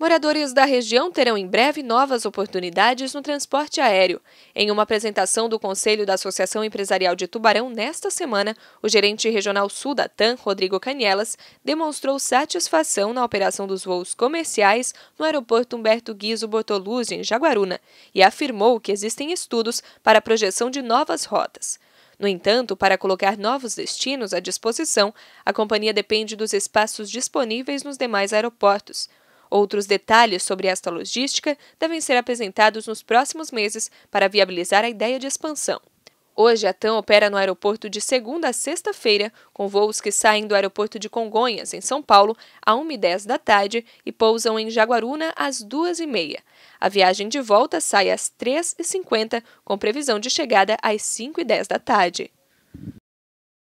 Moradores da região terão em breve novas oportunidades no transporte aéreo. Em uma apresentação do Conselho da Associação Empresarial de Tubarão nesta semana, o gerente regional sul da TAM, Rodrigo Canielas, demonstrou satisfação na operação dos voos comerciais no aeroporto Humberto Guizo Bortoluzzi, em Jaguaruna, e afirmou que existem estudos para a projeção de novas rotas. No entanto, para colocar novos destinos à disposição, a companhia depende dos espaços disponíveis nos demais aeroportos. Outros detalhes sobre esta logística devem ser apresentados nos próximos meses para viabilizar a ideia de expansão. Hoje, a TAM opera no aeroporto de segunda a sexta-feira, com voos que saem do aeroporto de Congonhas, em São Paulo, a 1h10 da tarde e pousam em Jaguaruna às 2h30. A viagem de volta sai às 3h50, com previsão de chegada às 5h10 da tarde.